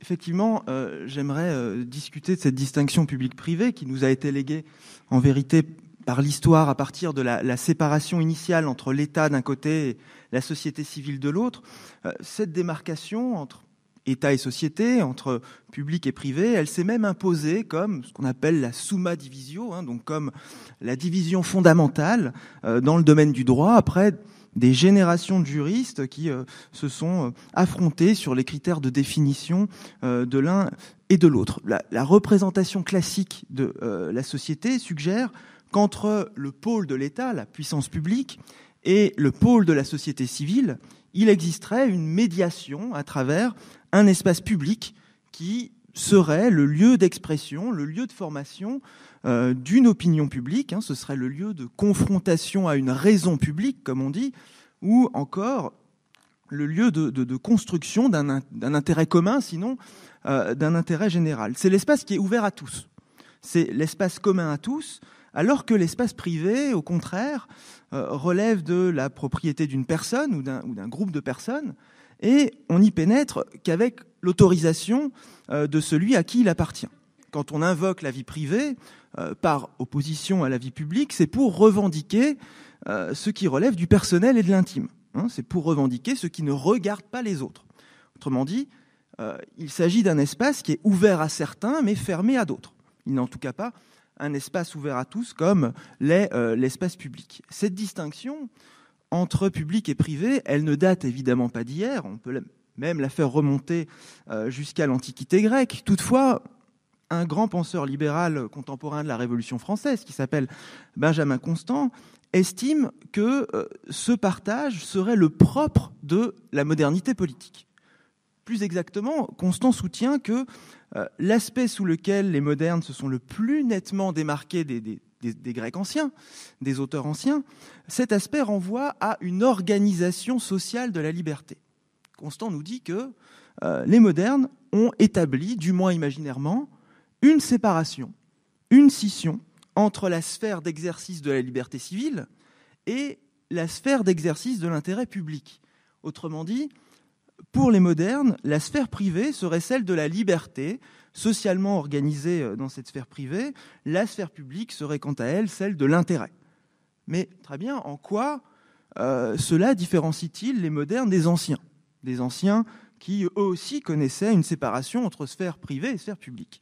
Effectivement, euh, j'aimerais euh, discuter de cette distinction publique-privée qui nous a été léguée en vérité par l'histoire à partir de la, séparation initiale entre l'État d'un côté et la société civile de l'autre. Euh, cette démarcation entre État et société, entre public et privé, elle s'est même imposée comme ce qu'on appelle la summa divisio, hein, donc comme la division fondamentale dans le domaine du droit. Après, des générations de juristes qui euh, se sont euh, affrontés sur les critères de définition euh, de l'un et de l'autre. La, la, représentation classique de la société suggère qu'entre le pôle de l'État, la puissance publique, et le pôle de la société civile, il existerait une médiation à travers un espace public qui serait le lieu d'expression, le lieu de formation euh, d'une opinion publique, hein. ce serait le lieu de confrontation à une raison publique, comme on dit, ou encore le lieu de, construction d'un intérêt commun, sinon euh, d'un intérêt général. C'est l'espace qui est ouvert à tous. C'est l'espace commun à tous, alors que l'espace privé, au contraire, euh, relève de la propriété d'une personne ou d'un groupe de personnes, et on n'y pénètre qu'avec l'autorisation euh, de celui à qui il appartient. Quand on invoque la vie privée euh, par opposition à la vie publique, c'est pour revendiquer euh, ce qui relève du personnel et de l'intime. Hein. c'est pour revendiquer ce qui ne regarde pas les autres. Autrement dit, il s'agit d'un espace qui est ouvert à certains mais fermé à d'autres. Il n'est en tout cas pas un espace ouvert à tous comme l'est l'espace public. Cette distinction, entre public et privé, elle ne date évidemment pas d'hier, on peut même la faire remonter euh, jusqu'à l'Antiquité grecque. Toutefois, un grand penseur libéral contemporain de la Révolution française, qui s'appelle Benjamin Constant, estime que euh, ce partage serait le propre de la modernité politique. Plus exactement, Constant soutient que euh, l'aspect sous lequel les modernes se sont le plus nettement démarqués des, des, Grecs anciens, des auteurs anciens, cet aspect renvoie à une organisation sociale de la liberté. Constant nous dit que euh, les modernes ont établi, du moins imaginairement, une séparation, une scission entre la sphère d'exercice de la liberté civile et la sphère d'exercice de l'intérêt public. Autrement dit, pour les modernes, la sphère privée serait celle de la liberté, socialement organisée euh, dans cette sphère privée, la sphère publique serait quant à elle celle de l'intérêt. Mais très bien, en quoi euh, cela différencie-t-il les modernes des anciens Des anciens qui, eux aussi, connaissaient une séparation entre sphère privée et sphère publique.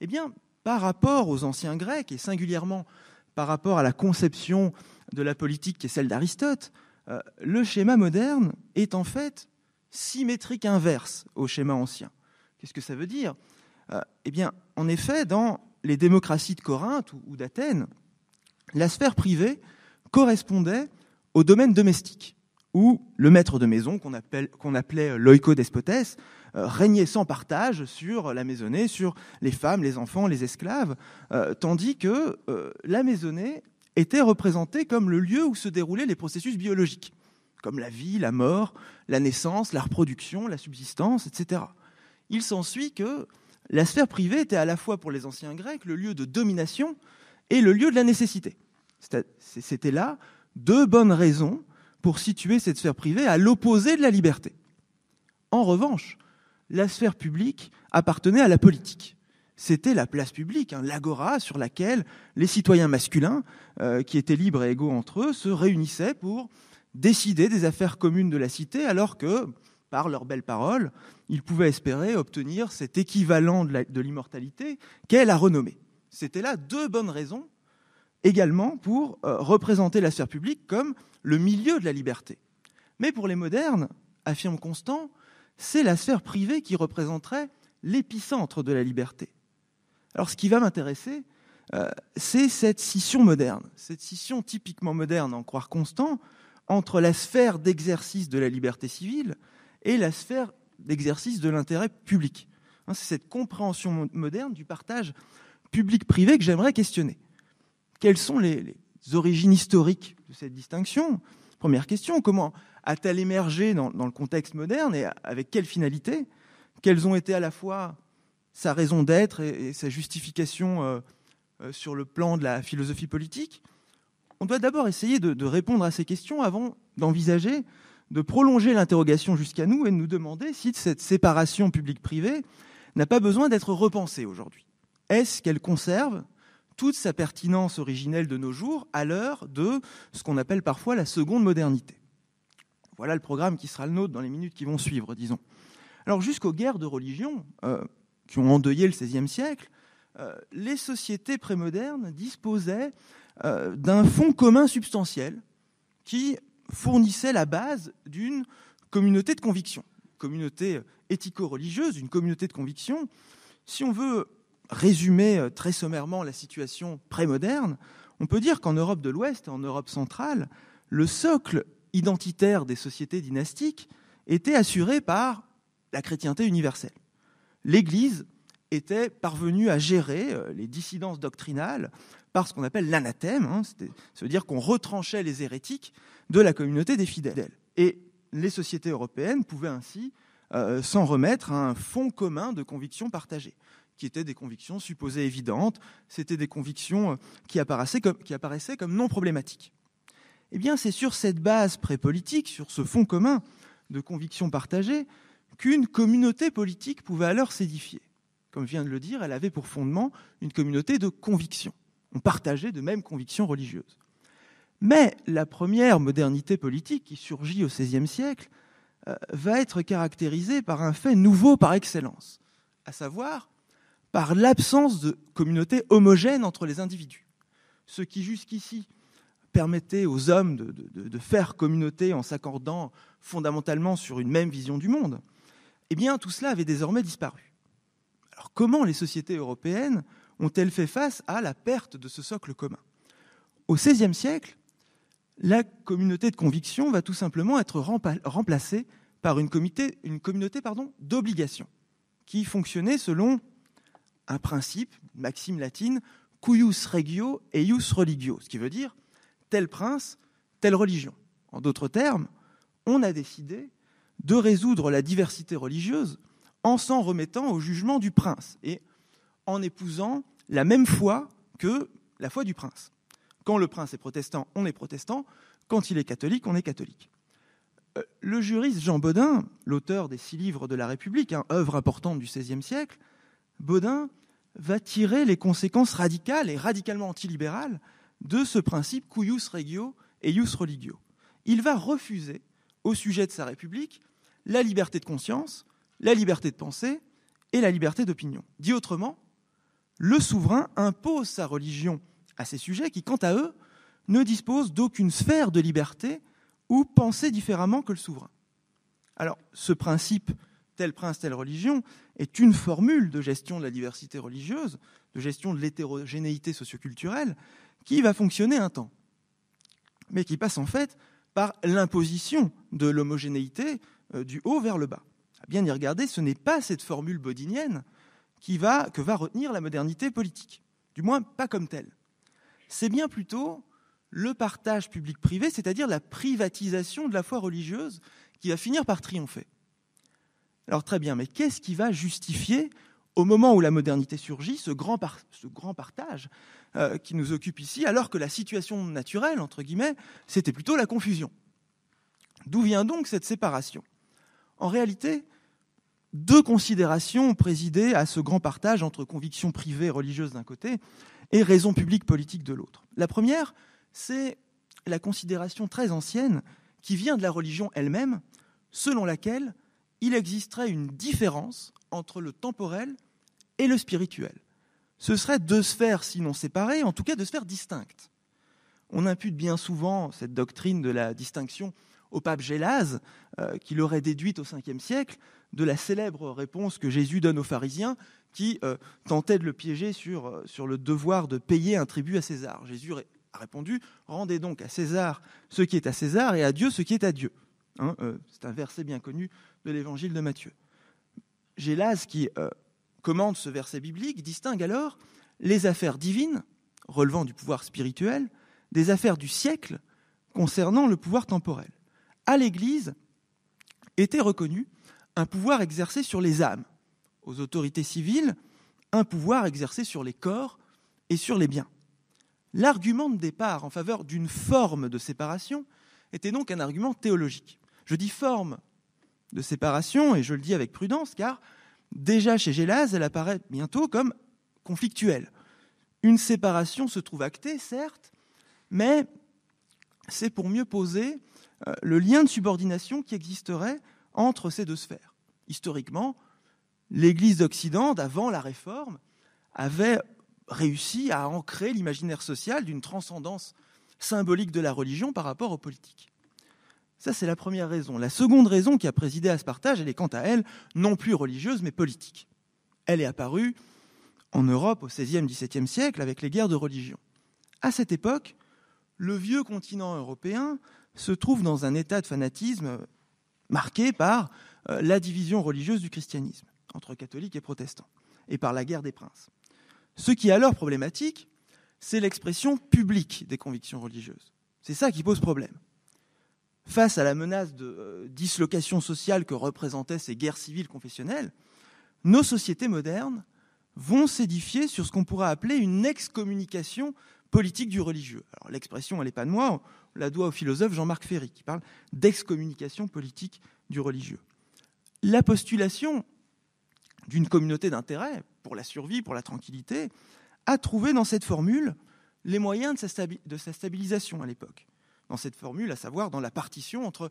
Eh bien, par rapport aux anciens Grecs, et singulièrement par rapport à la conception de la politique qui est celle d'Aristote, euh, le schéma moderne est en fait symétrique inverse au schéma ancien. Qu'est-ce que ça veut dire euh, eh bien, en effet, dans les démocraties de Corinthe ou, d'Athènes, la sphère privée correspondait au domaine domestique, où le maître de maison, qu'on appelait euh, loïco despotès euh, régnait sans partage sur la maisonnée, sur les femmes, les enfants, les esclaves, tandis que la maisonnée était représentée comme le lieu où se déroulaient les processus biologiques, comme la vie, la mort, la naissance, la reproduction, la subsistance, etc. Il s'ensuit que la sphère privée était à la fois pour les anciens Grecs le lieu de domination et le lieu de la nécessité. C'était là deux bonnes raisons pour situer cette sphère privée à l'opposé de la liberté. En revanche, la sphère publique appartenait à la politique. C'était la place publique, hein, l'agora sur laquelle les citoyens masculins, euh, qui étaient libres et égaux entre eux, se réunissaient pour décider des affaires communes de la cité, alors que par leurs belles paroles, ils pouvaient espérer obtenir cet équivalent de l'immortalité qu'elle a renommée. C'était là deux bonnes raisons également pour euh, représenter la sphère publique comme le milieu de la liberté. Mais pour les modernes, affirme Constant, c'est la sphère privée qui représenterait l'épicentre de la liberté. Alors ce qui va m'intéresser, euh, c'est cette scission moderne, cette scission typiquement moderne, en croire Constant, entre la sphère d'exercice de la liberté civile et la sphère d'exercice de l'intérêt public. Hein, c'est cette compréhension moderne du partage public-privé que j'aimerais questionner. Quelles sont les, origines historiques de cette distinction Première question, comment a-t-elle émergé dans, le contexte moderne et avec quelle finalité Quelles ont été à la fois sa raison d'être et, sa justification euh, euh, sur le plan de la philosophie politique On doit d'abord essayer de, répondre à ces questions avant d'envisager de prolonger l'interrogation jusqu'à nous et de nous demander si cette séparation publique-privée n'a pas besoin d'être repensée aujourd'hui. Est-ce qu'elle conserve toute sa pertinence originelle de nos jours à l'heure de ce qu'on appelle parfois la seconde modernité Voilà le programme qui sera le nôtre dans les minutes qui vont suivre, disons. Alors jusqu'aux guerres de religion euh, qui ont endeuillé le XVIe siècle, euh, les sociétés prémodernes disposaient euh, d'un fonds commun substantiel qui fournissait la base d'une communauté de conviction, communauté éthico-religieuse, une communauté de conviction. Si on veut résumer euh, très sommairement la situation prémoderne, on peut dire qu'en Europe de l'Ouest et en Europe centrale, le socle identitaire des sociétés dynastiques était assuré par la chrétienté universelle. L'Église était parvenue à gérer euh, les dissidences doctrinales par ce qu'on appelle l'anathème, hein, c'est-à-dire qu'on retranchait les hérétiques de la communauté des fidèles. Et les sociétés européennes pouvaient ainsi euh, s'en remettre à un fonds commun de convictions partagées, qui étaient des convictions supposées évidentes, c'était des convictions euh, qui apparaissaient comme, non problématiques. Eh bien, c'est sur cette base pré-politique, sur ce fonds commun de convictions partagées, qu'une communauté politique pouvait alors s'édifier. Comme vient de le dire, elle avait pour fondement une communauté de convictions. On partageait de mêmes convictions religieuses. Mais la première modernité politique qui surgit au XVIe siècle euh, va être caractérisée par un fait nouveau par excellence, à savoir par l'absence de communauté homogène entre les individus. Ce qui jusqu'ici permettait aux hommes de, faire communauté en s'accordant fondamentalement sur une même vision du monde, eh bien tout cela avait désormais disparu. Alors comment les sociétés européennes ont-elles fait face à la perte de ce socle commun Au XVIe siècle, la communauté de conviction va tout simplement être remplacée par une, communauté d'obligations, qui fonctionnait selon un principe, une maxime latine, cuius regio eius religio, ce qui veut dire tel prince, telle religion. En d'autres termes, on a décidé de résoudre la diversité religieuse en s'en remettant au jugement du prince et en épousant la même foi que la foi du prince. Quand le prince est protestant, on est protestant. Quand il est catholique, on est catholique. Euh, le juriste Jean Baudin, l'auteur des six livres de la République, hein, œuvre importante du XVIe siècle, Baudin va tirer les conséquences radicales et radicalement antilibérales de ce principe cuius regio et ius religio. Il va refuser, au sujet de sa République, la liberté de conscience, la liberté de pensée et la liberté d'opinion. Dit autrement, le souverain impose sa religion à ces sujets qui, quant à eux, ne disposent d'aucune sphère de liberté ou penser différemment que le souverain. Alors, ce principe tel prince, telle religion est une formule de gestion de la diversité religieuse, de gestion de l'hétérogénéité socioculturelle, qui va fonctionner un temps, mais qui passe en fait par l'imposition de l'homogénéité euh, du haut vers le bas. bien y regarder, ce n'est pas cette formule bodinienne qui que va retenir la modernité politique, du moins pas comme telle c'est bien plutôt le partage public-privé, c'est-à-dire la privatisation de la foi religieuse qui va finir par triompher. Alors très bien, mais qu'est-ce qui va justifier, au moment où la modernité surgit, ce grand, partage euh, qui nous occupe ici, alors que la situation naturelle, entre guillemets, c'était plutôt la confusion D'où vient donc cette séparation En réalité, deux considérations ont à ce grand partage entre convictions privées religieuses d'un côté et raison publique politique de l'autre. La première, c'est la considération très ancienne qui vient de la religion elle-même, selon laquelle il existerait une différence entre le temporel et le spirituel. Ce serait deux sphères sinon séparées, en tout cas deux sphères distinctes. On impute bien souvent cette doctrine de la distinction au pape Gélase, euh, qui l'aurait déduite au Ve siècle, de la célèbre réponse que Jésus donne aux pharisiens qui euh, tentaient de le piéger sur, euh, sur le devoir de payer un tribut à César. Jésus a répondu, rendez donc à César ce qui est à César et à Dieu ce qui est à Dieu. Hein, euh, c'est un verset bien connu de l'évangile de Matthieu. Gélase, qui commande ce verset biblique, distingue alors les affaires divines, relevant du pouvoir spirituel, des affaires du siècle concernant le pouvoir temporel. À l'Église était reconnue un pouvoir exercé sur les âmes, aux autorités civiles, un pouvoir exercé sur les corps et sur les biens. L'argument de départ en faveur d'une forme de séparation était donc un argument théologique. Je dis forme de séparation, et je le dis avec prudence, car déjà chez Gélase, elle apparaît bientôt comme conflictuelle. Une séparation se trouve actée, certes, mais c'est pour mieux poser euh, le lien de subordination qui existerait entre ces deux sphères. Historiquement, l'Église d'Occident, avant la Réforme, avait réussi à ancrer l'imaginaire social d'une transcendance symbolique de la religion par rapport aux politiques. Ça, c'est la première raison. La seconde raison qui a présidé à ce partage, elle est quant à elle non plus religieuse, mais politique. Elle est apparue en Europe au XVIe, XVIIe siècle avec les guerres de religion. À cette époque, le vieux continent européen se trouve dans un état de fanatisme marquée par euh, la division religieuse du christianisme entre catholiques et protestants, et par la guerre des princes. Ce qui est alors problématique, c'est l'expression publique des convictions religieuses. C'est ça qui pose problème. Face à la menace de euh, dislocation sociale que représentaient ces guerres civiles confessionnelles, nos sociétés modernes vont s'édifier sur ce qu'on pourrait appeler une excommunication politique du religieux. Alors l'expression, elle n'est pas de moi, on la doit au philosophe Jean-Marc Ferry, qui parle d'excommunication politique du religieux. La postulation d'une communauté d'intérêt pour la survie, pour la tranquillité, a trouvé dans cette formule les moyens de sa, de sa stabilisation à l'époque. Dans cette formule, à savoir dans la partition entre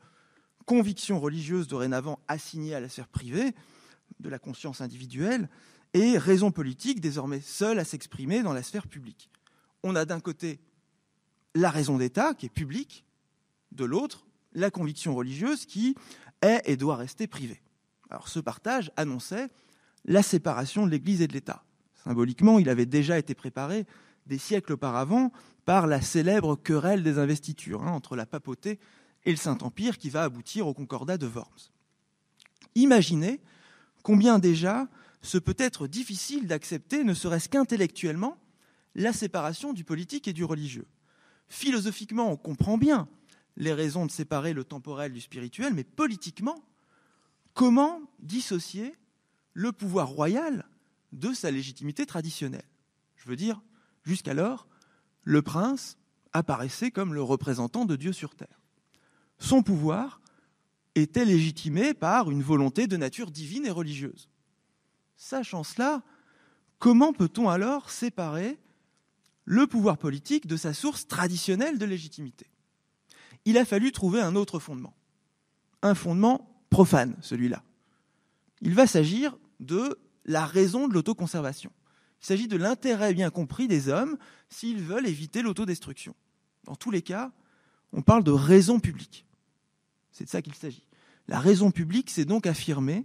conviction religieuses dorénavant assignée à la sphère privée, de la conscience individuelle, et raison politique désormais seule à s'exprimer dans la sphère publique on a d'un côté la raison d'État qui est publique, de l'autre la conviction religieuse qui est et doit rester privée. Alors ce partage annonçait la séparation de l'Église et de l'État. Symboliquement, il avait déjà été préparé des siècles auparavant par la célèbre querelle des investitures hein, entre la papauté et le Saint-Empire qui va aboutir au concordat de Worms. Imaginez combien déjà ce peut être difficile d'accepter, ne serait-ce qu'intellectuellement, la séparation du politique et du religieux. Philosophiquement, on comprend bien les raisons de séparer le temporel du spirituel, mais politiquement, comment dissocier le pouvoir royal de sa légitimité traditionnelle Je veux dire, jusqu'alors, le prince apparaissait comme le représentant de Dieu sur terre. Son pouvoir était légitimé par une volonté de nature divine et religieuse. Sachant cela, comment peut-on alors séparer le pouvoir politique de sa source traditionnelle de légitimité. Il a fallu trouver un autre fondement, un fondement profane, celui-là. Il va s'agir de la raison de l'autoconservation. Il s'agit de l'intérêt bien compris des hommes s'ils veulent éviter l'autodestruction. Dans tous les cas, on parle de raison publique. C'est de ça qu'il s'agit. La raison publique s'est donc affirmée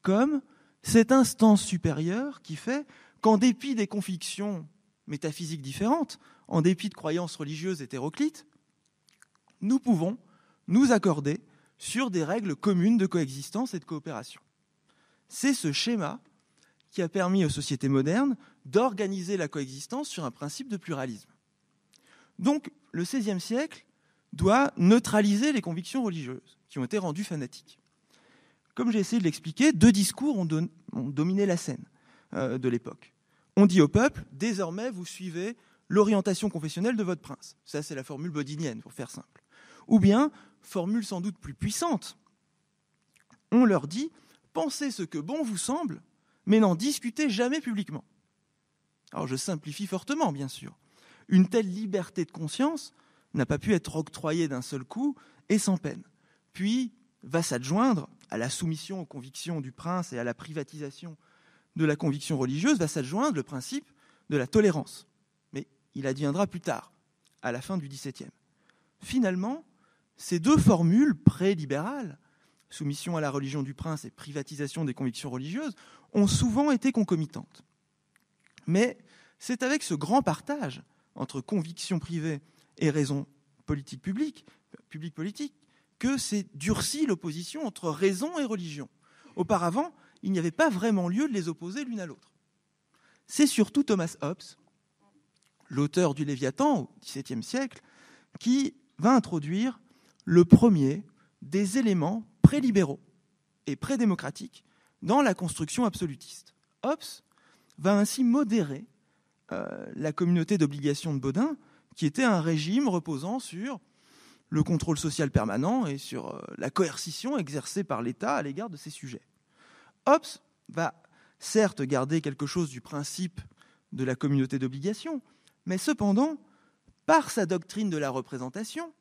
comme cette instance supérieure qui fait qu'en dépit des convictions métaphysiques différentes, en dépit de croyances religieuses hétéroclites, nous pouvons nous accorder sur des règles communes de coexistence et de coopération. C'est ce schéma qui a permis aux sociétés modernes d'organiser la coexistence sur un principe de pluralisme. Donc le XVIe siècle doit neutraliser les convictions religieuses qui ont été rendues fanatiques. Comme j'ai essayé de l'expliquer, deux discours ont, dominé la scène euh, de l'époque on dit au peuple, désormais vous suivez l'orientation confessionnelle de votre prince. Ça, c'est la formule bodinienne, pour faire simple. Ou bien, formule sans doute plus puissante, on leur dit, pensez ce que bon vous semble, mais n'en discutez jamais publiquement. Alors je simplifie fortement, bien sûr. Une telle liberté de conscience n'a pas pu être octroyée d'un seul coup et sans peine. Puis va s'adjoindre à la soumission aux convictions du prince et à la privatisation de la conviction religieuse va s'adjoindre le principe de la tolérance. Mais il adviendra plus tard, à la fin du XVIIe. Finalement, ces deux formules pré-libérales, soumission à la religion du prince et privatisation des convictions religieuses, ont souvent été concomitantes. Mais c'est avec ce grand partage entre conviction privée et raison politique publique, publique politique, que s'est durcie l'opposition entre raison et religion. Auparavant, il n'y avait pas vraiment lieu de les opposer l'une à l'autre. C'est surtout Thomas Hobbes, l'auteur du Léviathan au XVIIe siècle, qui va introduire le premier des éléments prélibéraux et pré-démocratiques dans la construction absolutiste. Hobbes va ainsi modérer euh, la communauté d'obligation de Baudin, qui était un régime reposant sur le contrôle social permanent et sur euh, la coercition exercée par l'État à l'égard de ses sujets. Hobbes va certes garder quelque chose du principe de la communauté d'obligation, mais cependant, par sa doctrine de la représentation,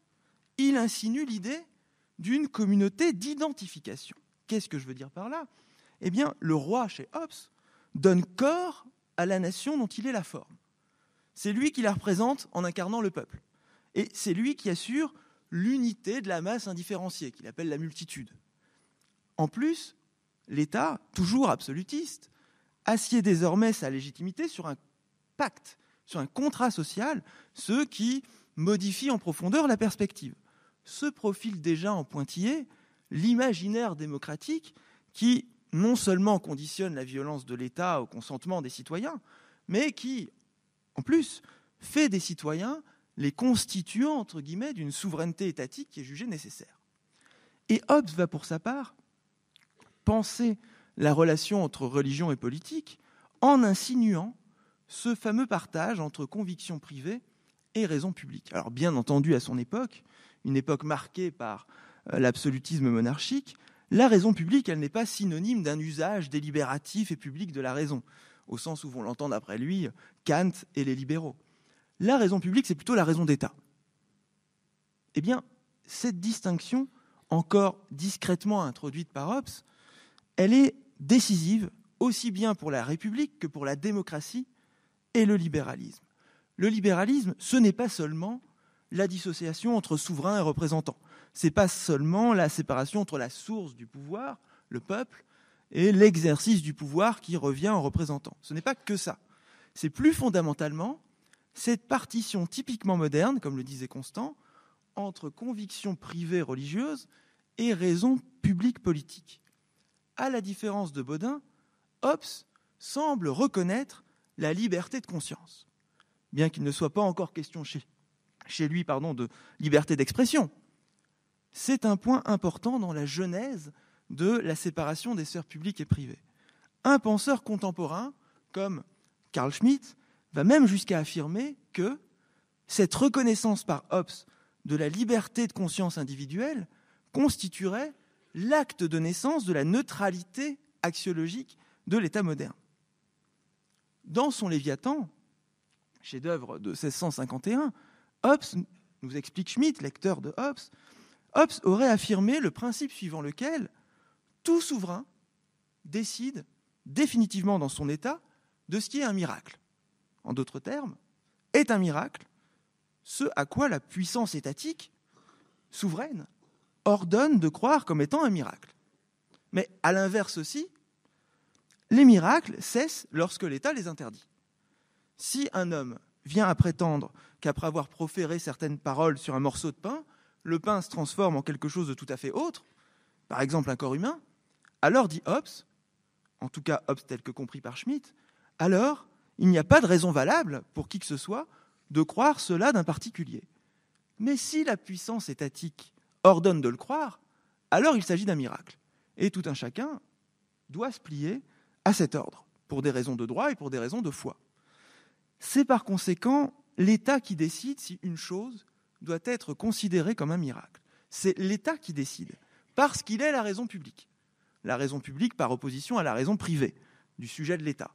il insinue l'idée d'une communauté d'identification. Qu'est-ce que je veux dire par là Eh bien, le roi chez Hobbes donne corps à la nation dont il est la forme. C'est lui qui la représente en incarnant le peuple. Et c'est lui qui assure l'unité de la masse indifférenciée, qu'il appelle la multitude. En plus, l'État, toujours absolutiste, assied désormais sa légitimité sur un pacte, sur un contrat social, ce qui modifie en profondeur la perspective. Se profile déjà en pointillé l'imaginaire démocratique qui non seulement conditionne la violence de l'État au consentement des citoyens, mais qui, en plus, fait des citoyens les constituants, entre guillemets, d'une souveraineté étatique qui est jugée nécessaire. Et Hobbes va pour sa part penser la relation entre religion et politique en insinuant ce fameux partage entre conviction privée et raison publique. Alors bien entendu, à son époque, une époque marquée par euh, l'absolutisme monarchique, la raison publique, elle n'est pas synonyme d'un usage délibératif et public de la raison, au sens où vont l'entendre après lui Kant et les libéraux. La raison publique, c'est plutôt la raison d'État. Eh bien, cette distinction, encore discrètement introduite par Hobbes, elle est décisive aussi bien pour la République que pour la démocratie et le libéralisme. Le libéralisme, ce n'est pas seulement la dissociation entre souverain et représentant. Ce n'est pas seulement la séparation entre la source du pouvoir, le peuple, et l'exercice du pouvoir qui revient en représentant. Ce n'est pas que ça. C'est plus fondamentalement cette partition typiquement moderne, comme le disait Constant, entre conviction privée religieuse et raison publique politique à la différence de Baudin, Hobbes semble reconnaître la liberté de conscience, bien qu'il ne soit pas encore question chez, lui pardon, de liberté d'expression. C'est un point important dans la genèse de la séparation des sphères publiques et privées. Un penseur contemporain, comme Carl Schmitt, va même jusqu'à affirmer que cette reconnaissance par Hobbes de la liberté de conscience individuelle constituerait l'acte de naissance de la neutralité axiologique de l'État moderne. Dans son Léviathan, chef-d'œuvre de 1651, Hobbes, nous explique Schmitt, lecteur de Hobbes, Hobbes aurait affirmé le principe suivant lequel tout souverain décide définitivement dans son État de ce qui est un miracle. En d'autres termes, est un miracle ce à quoi la puissance étatique souveraine ordonne de croire comme étant un miracle. Mais à l'inverse aussi, les miracles cessent lorsque l'État les interdit. Si un homme vient à prétendre qu'après avoir proféré certaines paroles sur un morceau de pain, le pain se transforme en quelque chose de tout à fait autre, par exemple un corps humain, alors dit Hobbes, en tout cas Hobbes tel que compris par Schmitt, alors il n'y a pas de raison valable pour qui que ce soit de croire cela d'un particulier. Mais si la puissance étatique ordonne de le croire, alors il s'agit d'un miracle. Et tout un chacun doit se plier à cet ordre, pour des raisons de droit et pour des raisons de foi. C'est par conséquent l'État qui décide si une chose doit être considérée comme un miracle. C'est l'État qui décide, parce qu'il est la raison publique. La raison publique par opposition à la raison privée du sujet de l'État.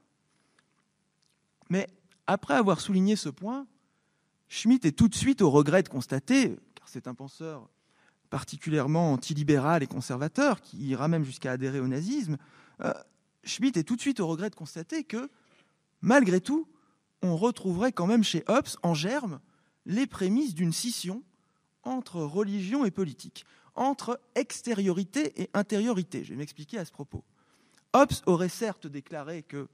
Mais après avoir souligné ce point, Schmitt est tout de suite au regret de constater, car c'est un penseur particulièrement antilibéral et conservateur, qui ira même jusqu'à adhérer au nazisme, euh, Schmitt est tout de suite au regret de constater que, malgré tout, on retrouverait quand même chez Hobbes, en germe, les prémices d'une scission entre religion et politique, entre extériorité et intériorité. Je vais m'expliquer à ce propos. Hobbes aurait certes déclaré que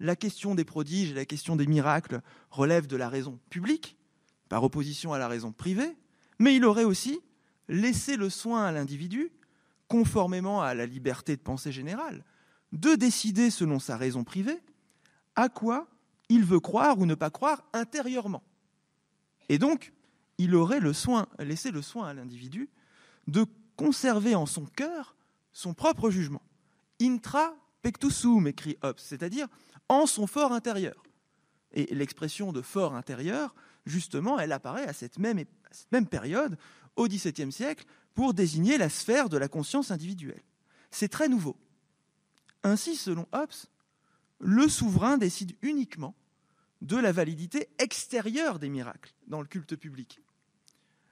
la question des prodiges et la question des miracles relèvent de la raison publique, par opposition à la raison privée, mais il aurait aussi laisser le soin à l'individu, conformément à la liberté de pensée générale, de décider selon sa raison privée à quoi il veut croire ou ne pas croire intérieurement. Et donc, il aurait le soin, laissé le soin à l'individu de conserver en son cœur son propre jugement. Intra pectus sum, écrit Hobbes, c'est-à-dire en son fort intérieur. Et l'expression de fort intérieur, justement, elle apparaît à cette même période au XVIIe siècle pour désigner la sphère de la conscience individuelle. C'est très nouveau. Ainsi, selon Hobbes, le souverain décide uniquement de la validité extérieure des miracles dans le culte public.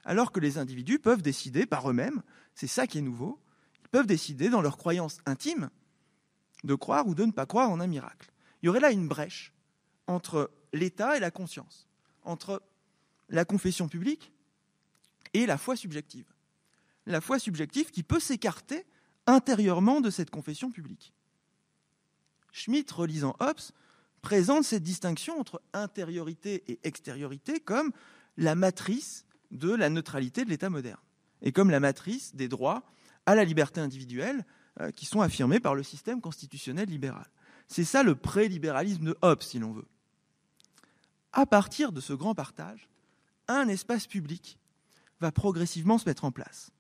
Alors que les individus peuvent décider par eux-mêmes, c'est ça qui est nouveau, ils peuvent décider dans leur croyance intime de croire ou de ne pas croire en un miracle. Il y aurait là une brèche entre l'État et la conscience, entre la confession publique et la foi subjective. La foi subjective qui peut s'écarter intérieurement de cette confession publique. Schmitt, relisant Hobbes, présente cette distinction entre intériorité et extériorité comme la matrice de la neutralité de l'État moderne et comme la matrice des droits à la liberté individuelle euh, qui sont affirmés par le système constitutionnel libéral. C'est ça le pré-libéralisme de Hobbes, si l'on veut. À partir de ce grand partage, un espace public va progressivement se mettre en place.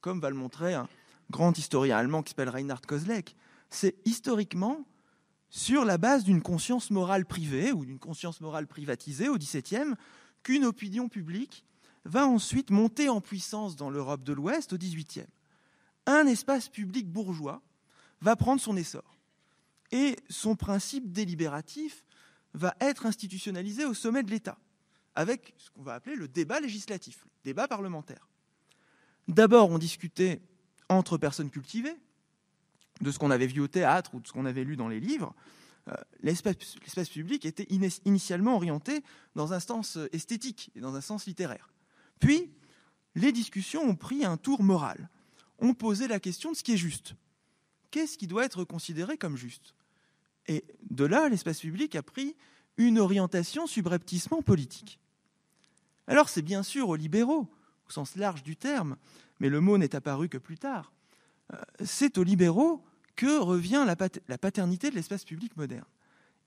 Comme va le montrer un grand historien allemand qui s'appelle Reinhard Kozlek, c'est historiquement sur la base d'une conscience morale privée ou d'une conscience morale privatisée au XVIIe qu'une opinion publique va ensuite monter en puissance dans l'Europe de l'Ouest au XVIIIe. Un espace public bourgeois va prendre son essor et son principe délibératif va être institutionnalisé au sommet de l'État avec ce qu'on va appeler le débat législatif, le débat parlementaire. D'abord, on discutait entre personnes cultivées de ce qu'on avait vu au théâtre ou de ce qu'on avait lu dans les livres. Euh, l'espace public était initialement orienté dans un sens euh, esthétique et dans un sens littéraire. Puis, les discussions ont pris un tour moral. On posait la question de ce qui est juste. Qu'est-ce qui doit être considéré comme juste Et de là, l'espace public a pris une orientation subrepticement politique. Alors c'est bien sûr aux libéraux, au sens large du terme, mais le mot n'est apparu que plus tard. Euh, c'est aux libéraux que revient la paternité de l'espace public moderne.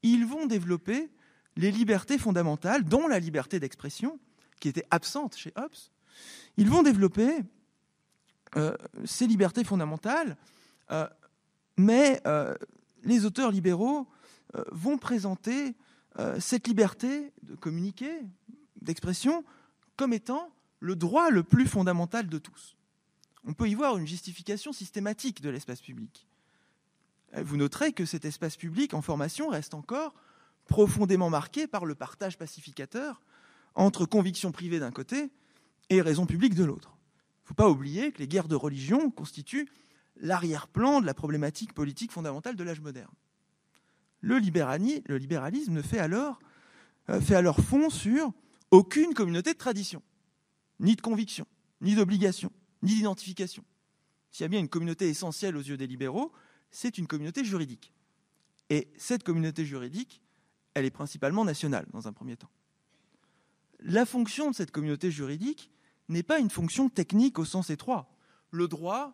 Ils vont développer les libertés fondamentales, dont la liberté d'expression, qui était absente chez Hobbes. Ils vont développer euh, ces libertés fondamentales, euh, mais les auteurs libéraux vont présenter cette liberté de communiquer, d'expression comme étant le droit le plus fondamental de tous. On peut y voir une justification systématique de l'espace public. Euh, vous noterez que cet espace public en formation reste encore profondément marqué par le partage pacificateur entre conviction privée d'un côté et raison publique de l'autre. Il ne faut pas oublier que les guerres de religion constituent l'arrière-plan de la problématique politique fondamentale de l'âge moderne. Le, libéralisme ne fait alors euh, fond sur aucune communauté de tradition, ni de conviction, ni d'obligation, ni d'identification. S'il y a bien une communauté essentielle aux yeux des libéraux, c'est une communauté juridique. Et cette communauté juridique, elle est principalement nationale dans un premier temps. La fonction de cette communauté juridique n'est pas une fonction technique au sens étroit. Le droit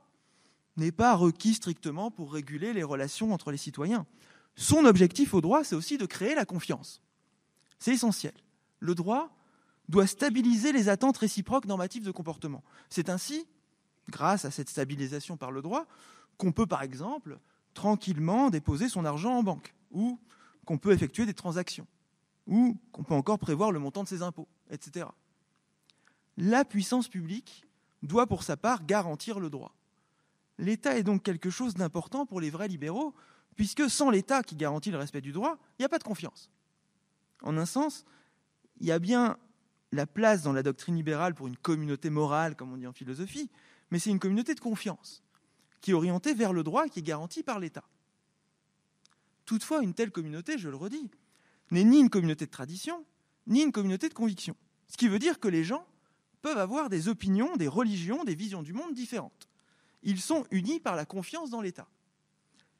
n'est pas requis strictement pour réguler les relations entre les citoyens. Son objectif au droit, c'est aussi de créer la confiance. C'est essentiel. Le droit, doit stabiliser les attentes réciproques normatives de comportement. C'est ainsi, grâce à cette stabilisation par le droit, qu'on peut par exemple tranquillement déposer son argent en banque, ou qu'on peut effectuer des transactions, ou qu'on peut encore prévoir le montant de ses impôts, etc. La puissance publique doit pour sa part garantir le droit. L'État est donc quelque chose d'important pour les vrais libéraux, puisque sans l'État qui garantit le respect du droit, il n'y a pas de confiance. En un sens, il y a bien la place dans la doctrine libérale pour une communauté morale, comme on dit en philosophie, mais c'est une communauté de confiance, qui est orientée vers le droit qui est garanti par l'État. Toutefois, une telle communauté, je le redis, n'est ni une communauté de tradition, ni une communauté de conviction. Ce qui veut dire que les gens peuvent avoir des opinions, des religions, des visions du monde différentes. Ils sont unis par la confiance dans l'État.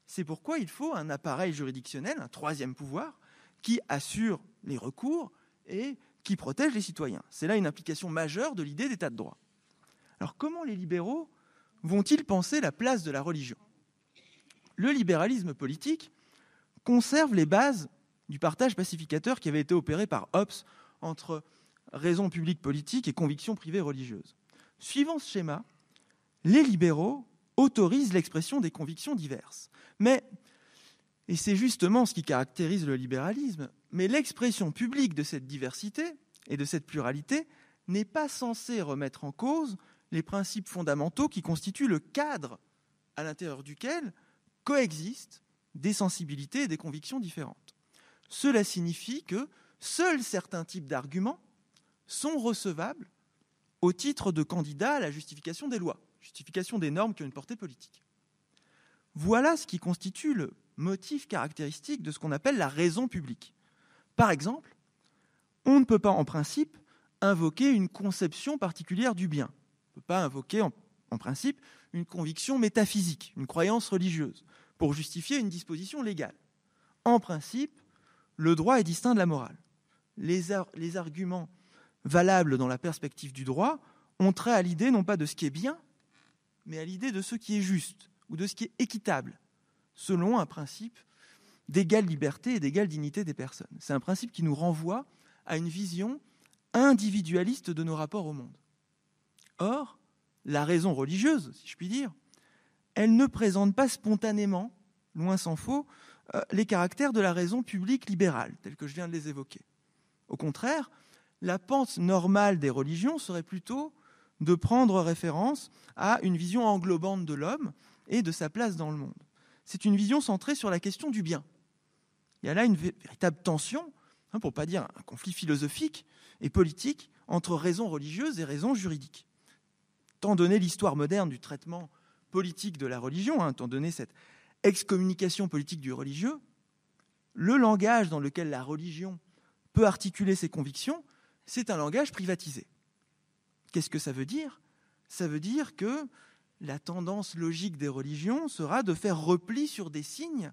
C'est pourquoi il faut un appareil juridictionnel, un troisième pouvoir, qui assure les recours et qui protège les citoyens. C'est là une implication majeure de l'idée d'état de droit. Alors comment les libéraux vont-ils penser la place de la religion Le libéralisme politique conserve les bases du partage pacificateur qui avait été opéré par Hobbes entre raison publique politique et conviction privée religieuse. Suivant ce schéma, les libéraux autorisent l'expression des convictions diverses. Mais, et c'est justement ce qui caractérise le libéralisme, mais l'expression publique de cette diversité et de cette pluralité n'est pas censée remettre en cause les principes fondamentaux qui constituent le cadre à l'intérieur duquel coexistent des sensibilités et des convictions différentes. Cela signifie que seuls certains types d'arguments sont recevables au titre de candidats à la justification des lois, justification des normes qui ont une portée politique. Voilà ce qui constitue le motif caractéristique de ce qu'on appelle la raison publique. Par exemple, on ne peut pas en principe invoquer une conception particulière du bien. On ne peut pas invoquer en, principe une conviction métaphysique, une croyance religieuse, pour justifier une disposition légale. En principe, le droit est distinct de la morale. Les, les arguments valables dans la perspective du droit ont trait à l'idée non pas de ce qui est bien, mais à l'idée de ce qui est juste ou de ce qui est équitable, selon un principe d'égale liberté et d'égale dignité des personnes. C'est un principe qui nous renvoie à une vision individualiste de nos rapports au monde. Or, la raison religieuse, si je puis dire, elle ne présente pas spontanément, loin s'en faut, euh, les caractères de la raison publique libérale, tels que je viens de les évoquer. Au contraire, la pente normale des religions serait plutôt de prendre référence à une vision englobante de l'homme et de sa place dans le monde. C'est une vision centrée sur la question du bien, il y a là une véritable tension, hein, pour ne pas dire un conflit philosophique et politique, entre raisons religieuses et raisons juridiques. Tant donné l'histoire moderne du traitement politique de la religion, hein, tant donné cette excommunication politique du religieux, le langage dans lequel la religion peut articuler ses convictions, c'est un langage privatisé. Qu'est-ce que ça veut dire Ça veut dire que la tendance logique des religions sera de faire repli sur des signes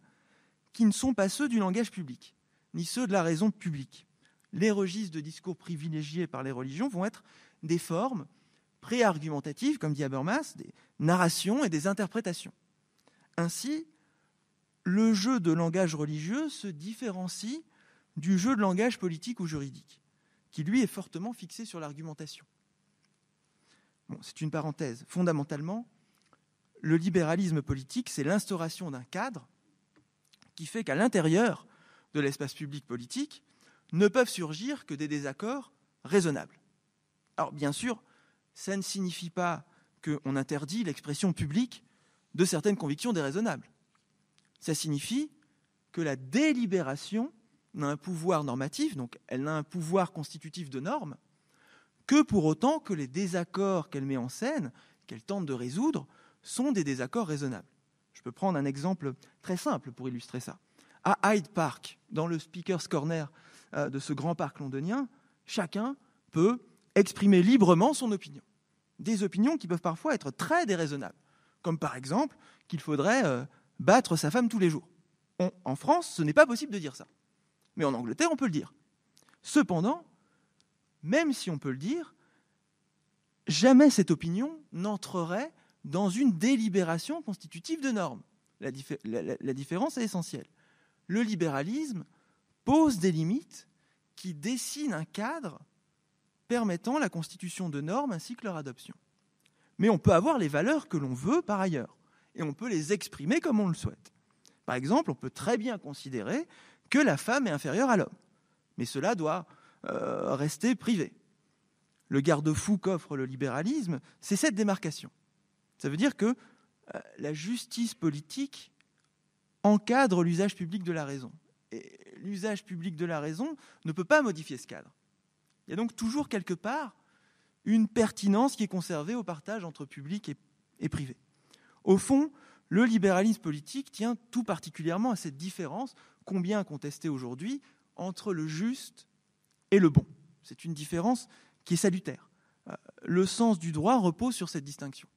qui ne sont pas ceux du langage public, ni ceux de la raison publique. Les registres de discours privilégiés par les religions vont être des formes pré-argumentatives, comme dit Habermas, des narrations et des interprétations. Ainsi, le jeu de langage religieux se différencie du jeu de langage politique ou juridique, qui lui est fortement fixé sur l'argumentation. c'est une parenthèse. Fondamentalement, le libéralisme politique, c'est l'instauration d'un cadre qui fait qu'à l'intérieur de l'espace public politique ne peuvent surgir que des désaccords raisonnables. Alors bien sûr, ça ne signifie pas qu'on interdit l'expression publique de certaines convictions déraisonnables. Ça signifie que la délibération n'a un pouvoir normatif, donc elle n'a un pouvoir constitutif de normes, que pour autant que les désaccords qu'elle met en scène, qu'elle tente de résoudre, sont des désaccords raisonnables. Je peux prendre un exemple très simple pour illustrer ça. À Hyde Park, dans le Speaker's Corner euh, de ce grand parc londonien, chacun peut exprimer librement son opinion. Des opinions qui peuvent parfois être très déraisonnables, comme par exemple qu'il faudrait euh, battre sa femme tous les jours. en France, ce n'est pas possible de dire ça. Mais en Angleterre, on peut le dire. Cependant, même si on peut le dire, jamais cette opinion n'entrerait dans une délibération constitutive de normes. La, différence est essentielle. Le libéralisme pose des limites qui dessinent un cadre permettant la constitution de normes ainsi que leur adoption. Mais on peut avoir les valeurs que l'on veut par ailleurs, et on peut les exprimer comme on le souhaite. Par exemple, on peut très bien considérer que la femme est inférieure à l'homme, mais cela doit euh, rester privé. Le garde-fou qu'offre le libéralisme, c'est cette démarcation. Ça veut dire que euh, la justice politique encadre l'usage public de la raison. Et l'usage public de la raison ne peut pas modifier ce cadre. Il y a donc toujours quelque part une pertinence qui est conservée au partage entre public et, et privé. Au fond, le libéralisme politique tient tout particulièrement à cette différence, combien contestée aujourd'hui, entre le juste et le bon. C'est une différence qui est salutaire. Euh, le sens du droit repose sur cette distinction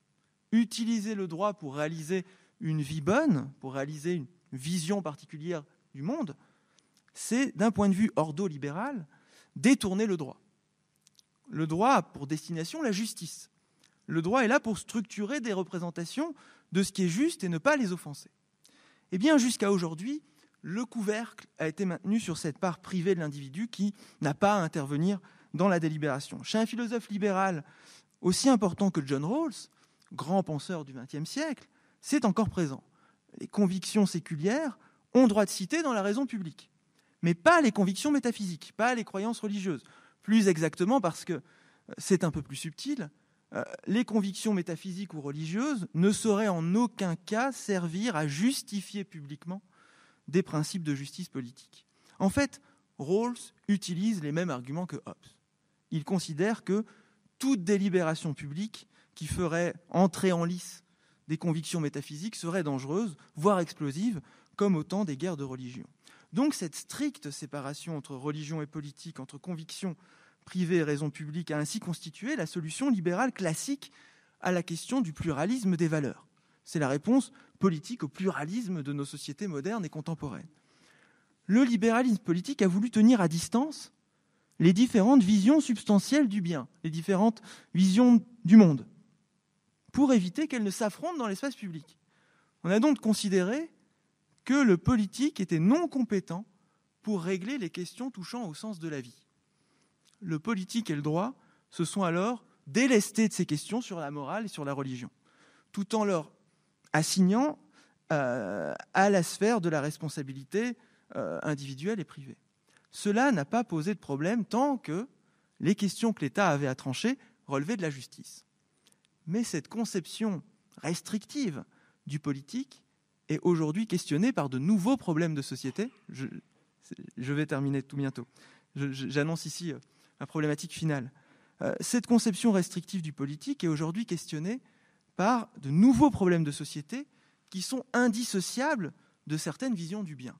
utiliser le droit pour réaliser une vie bonne, pour réaliser une vision particulière du monde, c'est, d'un point de vue ordo-libéral, détourner le droit. Le droit a pour destination la justice. Le droit est là pour structurer des représentations de ce qui est juste et ne pas les offenser. Eh bien, jusqu'à aujourd'hui, le couvercle a été maintenu sur cette part privée de l'individu qui n'a pas à intervenir dans la délibération. Chez un philosophe libéral aussi important que John Rawls, grand penseur du XXe siècle, c'est encore présent. Les convictions séculières ont droit de citer dans la raison publique, mais pas les convictions métaphysiques, pas les croyances religieuses. Plus exactement, parce que euh, c'est un peu plus subtil, euh, les convictions métaphysiques ou religieuses ne sauraient en aucun cas servir à justifier publiquement des principes de justice politique. En fait, Rawls utilise les mêmes arguments que Hobbes. Il considère que toute délibération publique qui ferait entrer en lice des convictions métaphysiques serait dangereuse, voire explosive, comme au temps des guerres de religion. Donc cette stricte séparation entre religion et politique, entre convictions privées et raisons publiques, a ainsi constitué la solution libérale classique à la question du pluralisme des valeurs. C'est la réponse politique au pluralisme de nos sociétés modernes et contemporaines. Le libéralisme politique a voulu tenir à distance les différentes visions substantielles du bien, les différentes visions du monde pour éviter qu'elles ne s'affrontent dans l'espace public. On a donc considéré que le politique était non compétent pour régler les questions touchant au sens de la vie. Le politique et le droit se sont alors délestés de ces questions sur la morale et sur la religion, tout en leur assignant euh, à la sphère de la responsabilité euh, individuelle et privée. Cela n'a pas posé de problème tant que les questions que l'État avait à trancher relevaient de la justice. Mais cette conception restrictive du politique est aujourd'hui questionnée par de nouveaux problèmes de société. Je, vais terminer tout bientôt. J'annonce ici euh, la problématique finale. Euh, cette conception restrictive du politique est aujourd'hui questionnée par de nouveaux problèmes de société qui sont indissociables de certaines visions du bien.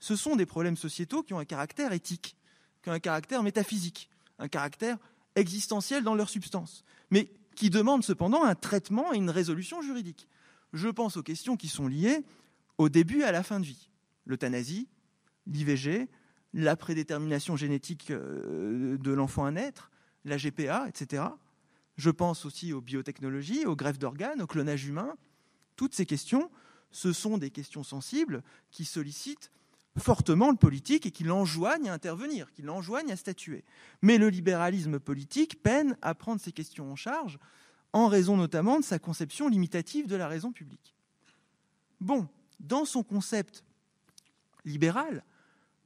Ce sont des problèmes sociétaux qui ont un caractère éthique, qui ont un caractère métaphysique, un caractère existentiel dans leur substance, mais qui demandent cependant un traitement et une résolution juridique. Je pense aux questions qui sont liées au début et à la fin de vie. L'euthanasie, l'IVG, la prédétermination génétique euh, de l'enfant à naître, la GPA, etc. Je pense aussi aux biotechnologies, aux greffes d'organes, au clonage humain. Toutes ces questions, ce sont des questions sensibles qui sollicitent fortement le politique et qu'il enjoigne à intervenir, qu'il enjoigne à statuer. Mais le libéralisme politique peine à prendre ces questions en charge, en raison notamment de sa conception limitative de la raison publique. Bon, dans son concept libéral,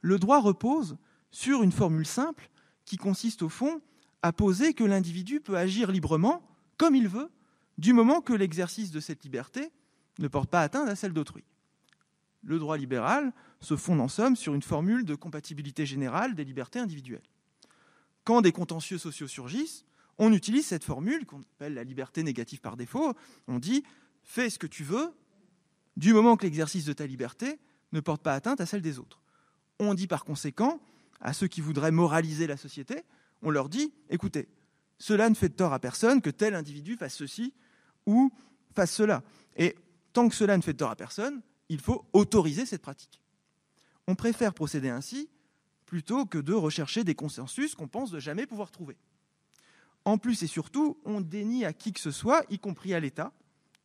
le droit repose sur une formule simple qui consiste au fond à poser que l'individu peut agir librement, comme il veut, du moment que l'exercice de cette liberté ne porte pas atteinte à celle d'autrui. Le droit libéral se fondent en somme sur une formule de compatibilité générale des libertés individuelles. Quand des contentieux sociaux surgissent, on utilise cette formule qu'on appelle la liberté négative par défaut. On dit fais ce que tu veux du moment que l'exercice de ta liberté ne porte pas atteinte à celle des autres. On dit par conséquent à ceux qui voudraient moraliser la société, on leur dit écoutez, cela ne fait de tort à personne que tel individu fasse ceci ou fasse cela. Et tant que cela ne fait de tort à personne, il faut autoriser cette pratique. On préfère procéder ainsi plutôt que de rechercher des consensus qu'on pense de jamais pouvoir trouver. En plus et surtout, on dénie à qui que ce soit, y compris à l'État,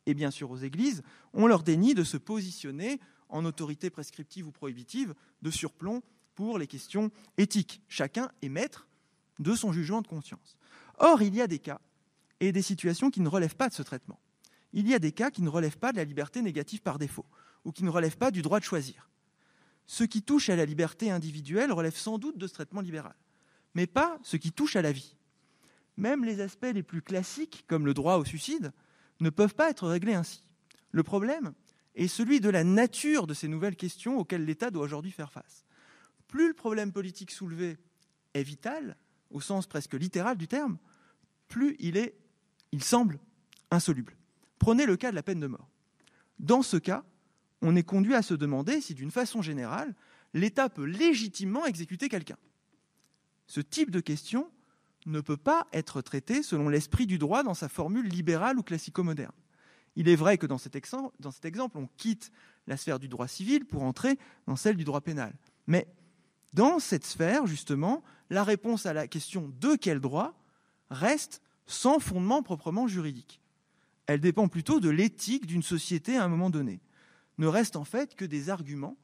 et bien sûr aux églises, on leur dénie de se positionner en autorité prescriptive ou prohibitive de surplomb pour les questions éthiques. Chacun est maître de son jugement de conscience. Or, il y a des cas et des situations qui ne relèvent pas de ce traitement. Il y a des cas qui ne relèvent pas de la liberté négative par défaut, ou qui ne relèvent pas du droit de choisir ce qui touche à la liberté individuelle relève sans doute de ce traitement libéral, mais pas ce qui touche à la vie. Même les aspects les plus classiques, comme le droit au suicide, ne peuvent pas être réglés ainsi. Le problème est celui de la nature de ces nouvelles questions auxquelles l'État doit aujourd'hui faire face. Plus le problème politique soulevé est vital, au sens presque littéral du terme, plus il est, il semble, insoluble. Prenez le cas de la peine de mort. Dans ce cas, on est conduit à se demander si, d'une façon générale, l'État peut légitimement exécuter quelqu'un. Ce type de question ne peut pas être traité selon l'esprit du droit dans sa formule libérale ou classico-moderne. Il est vrai que dans cet, exemple, dans cet, exemple, on quitte la sphère du droit civil pour entrer dans celle du droit pénal. Mais dans cette sphère, justement, la réponse à la question de quel droit reste sans fondement proprement juridique. Elle dépend plutôt de l'éthique d'une société à un moment donné ne restent en fait que des arguments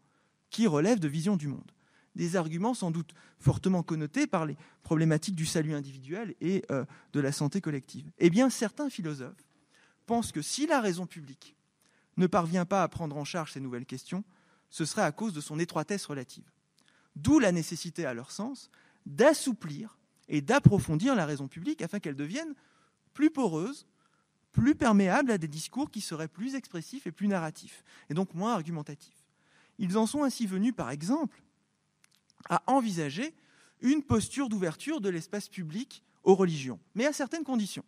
qui relèvent de visions du monde. Des arguments sans doute fortement connotés par les problématiques du salut individuel et euh, de la santé collective. Eh bien, certains philosophes pensent que si la raison publique ne parvient pas à prendre en charge ces nouvelles questions, ce serait à cause de son étroitesse relative. D'où la nécessité, à leur sens, d'assouplir et d'approfondir la raison publique afin qu'elle devienne plus poreuse, plus perméable à des discours qui seraient plus expressifs et plus narratifs, et donc moins argumentatifs. Ils en sont ainsi venus, par exemple, à envisager une posture d'ouverture de l'espace public aux religions, mais à certaines conditions.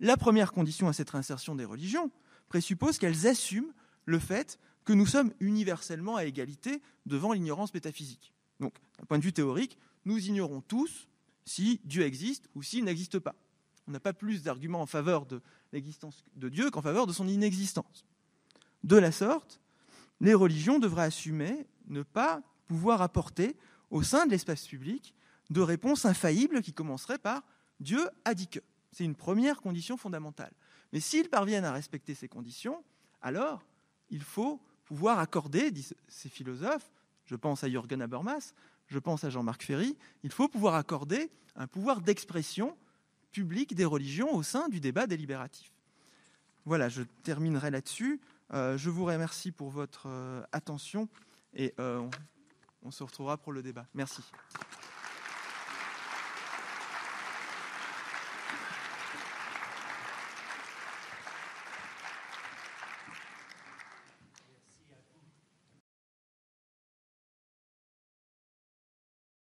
La première condition à cette réinsertion des religions présuppose qu'elles assument le fait que nous sommes universellement à égalité devant l'ignorance métaphysique. Donc, d'un point de vue théorique, nous ignorons tous si Dieu existe ou s'il n'existe pas. On n'a pas plus d'arguments en faveur de l'existence de Dieu qu'en faveur de son inexistence. De la sorte, les religions devraient assumer ne pas pouvoir apporter au sein de l'espace public de réponses infaillibles qui commenceraient par Dieu a dit que. C'est une première condition fondamentale. Mais s'ils parviennent à respecter ces conditions, alors il faut pouvoir accorder, disent ces philosophes, je pense à Jürgen Habermas, je pense à Jean-Marc Ferry, il faut pouvoir accorder un pouvoir d'expression public des religions au sein du débat délibératif. Voilà, je terminerai là-dessus. Euh, je vous remercie pour votre euh, attention et euh, on se retrouvera pour le débat. Merci.